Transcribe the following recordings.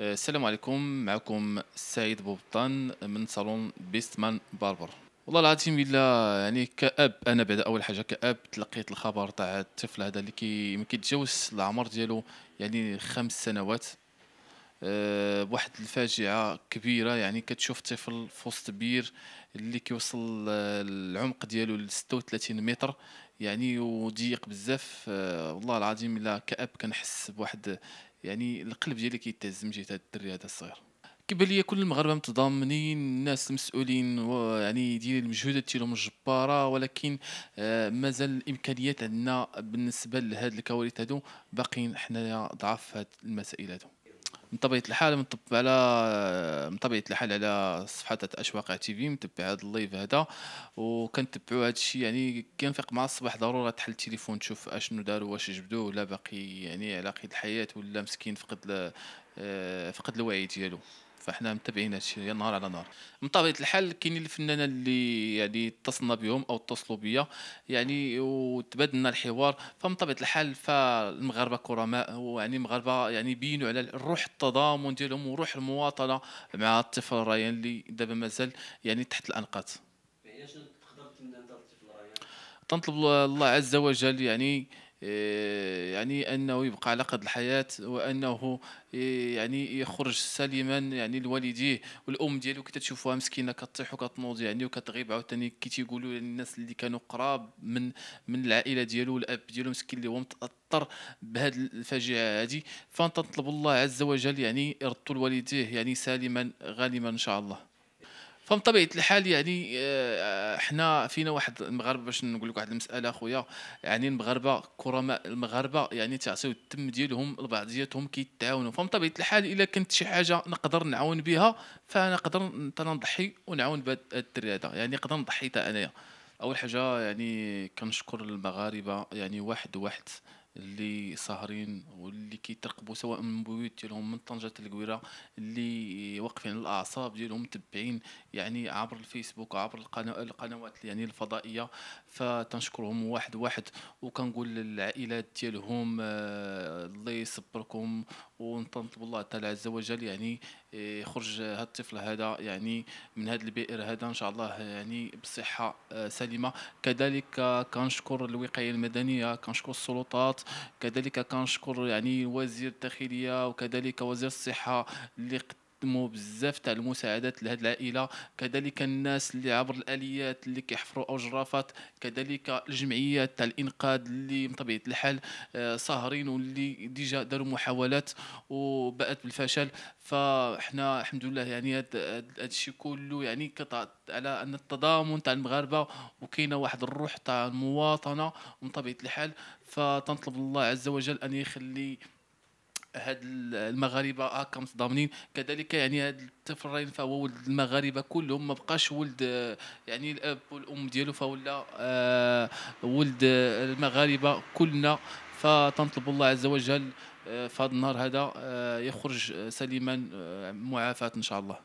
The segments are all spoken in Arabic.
آه، السلام عليكم معكم سعيد بوبطان من صالون بيستمان باربر والله العظيم الا يعني كاب انا بعد اول حاجه كاب تلقيت الخبر تاع الطفل هذا اللي كي ما كيتجاوزش العمر ديالو يعني خمس سنوات آه، بواحد الفاجعه كبيره يعني كتشوف طفل في وسط بير اللي كيوصل آه، العمق ديالو ل 36 متر يعني وضيق بزاف آه، والله العظيم الا كاب كنحس بواحد يعني القلب ديالي كيتهز من جهه هذا الدري هذا الصغير كيبان ليا كل المغاربه متضامنين الناس المسؤولين يعني ديال المجهودات ديالهم الجباره ولكن مازال الامكانيات عندنا بالنسبه لهاد الكوارث هادو باقيين حنايا ضعاف هاد المسائل هادو مطبيت الحال مطبع على مطبيت طبيعه الحال على صفحه تاع اشواق تي في متبع هذا اللايف هذا وكنتبعوا هذا الشيء يعني كنفيق مع الصباح ضروره تحل التليفون تشوف اشنو داروا واش جبدوا ولا باقي يعني على قيد الحياه ولا مسكين فقد آه، فقد الوعي ديالو فاحنا متابعين هادشي نهار على نهار من طبيعه الحال كاينين الفنانة اللي يعني اتصلنا بهم او اتصلوا بيا يعني وتبادلنا الحوار فمن طبيعه الحال فالمغاربه كرماء ويعني المغاربه يعني بينوا على روح التضامن ديالهم وروح المواطنه مع الطفل ريان اللي دابا مازال يعني تحت الانقاض تنطلب الله عز وجل يعني آه، يعني انه يبقى على قد الحياه وانه آه، يعني يخرج سالما يعني لوالديه والام ديالو كي تشوفوها مسكينه كطيح وكتنوض يعني وكتغيب عاوتاني كي تيقولوا يعني الناس اللي كانوا قراب من من العائله ديالو والاب ديالو مسكين اللي هو متاثر بهذه الفاجعه هذه فنطلب الله عز وجل يعني يردوا لوالديه يعني سالما غانما ان شاء الله فهم طبيعه الحال يعني آه، حنا فينا واحد المغاربه باش نقول لك واحد المساله خويا يعني المغاربه كرماء المغاربه يعني تعطيو الدم ديالهم لبعضياتهم كيتعاونوا فهم طبيعه الحال الا كانت شي حاجه نقدر نعاون بها فانا نقدر نضحي ونعاون بهذا الدري هذا يعني نقدر نضحي حتى انايا اول حاجه يعني كنشكر المغاربه يعني واحد واحد اللي ساهرين واللي كيترقبوا سواء من بيوت ديالهم من طنجه الكويرة اللي واقفين على الاعصاب ديالهم متبعين يعني عبر الفيسبوك عبر القنوات يعني الفضائيه فتنشكرهم واحد واحد وكنقول للعائلات ديالهم آه، الله يصبركم ونطلب الله تعالى عز وجل يعني يخرج آه، هذا الطفل هذا يعني من هذا البئر هذا ان شاء الله يعني بصحه آه، سليمه كذلك كنشكر الوقايه المدنيه كنشكر السلطات كذلك كنشكر يعني وزير الداخليه وكذلك وزير الصحه اللي قدموا بزاف تاع المساعدات لهاد العائله كذلك الناس اللي عبر الاليات اللي كيحفروا اجرافات كذلك الجمعيات تاع الانقاذ اللي بطبيعه الحال آه، ساهرين واللي ديجا داروا محاولات وبات بالفشل فاحنا الحمد لله يعني هذا الشيء كله يعني قطع على ان التضامن تاع المغاربه وكاينه واحد الروح تاع المواطنه بطبيعه طبيعه الحال فتنطلب الله عز وجل ان يخلي هاد المغاربه هكا آه، متضامنين كذلك يعني هاد الطفلين فهو ولد المغاربه كلهم ما بقاش ولد آه، يعني الاب والام ديالو فولا آه ولد آه، المغاربه كلنا فتنطلب الله عز وجل في هذا النهار هذا يخرج سليما معافاة إن شاء الله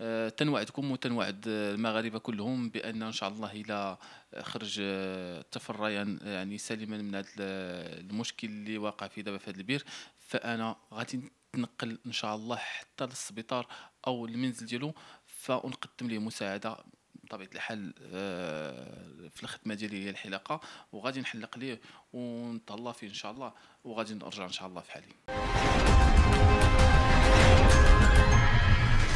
آه، تنوعدكم وتنوعد آه، المغاربه كلهم بان ان شاء الله الى خرج آه، تفريا يعني سالما من هذا المشكل اللي واقع فيه دابا في هذا البير فانا غادي نتنقل ان شاء الله حتى للسبيطار او المنزل ديالو فنقدم ليه مساعده بطبيعه الحال في الخدمه ديالي هي الحلاقه وغادي نحلق ليه ونتهلا فيه ان شاء الله وغادي نرجع ان شاء الله في حالي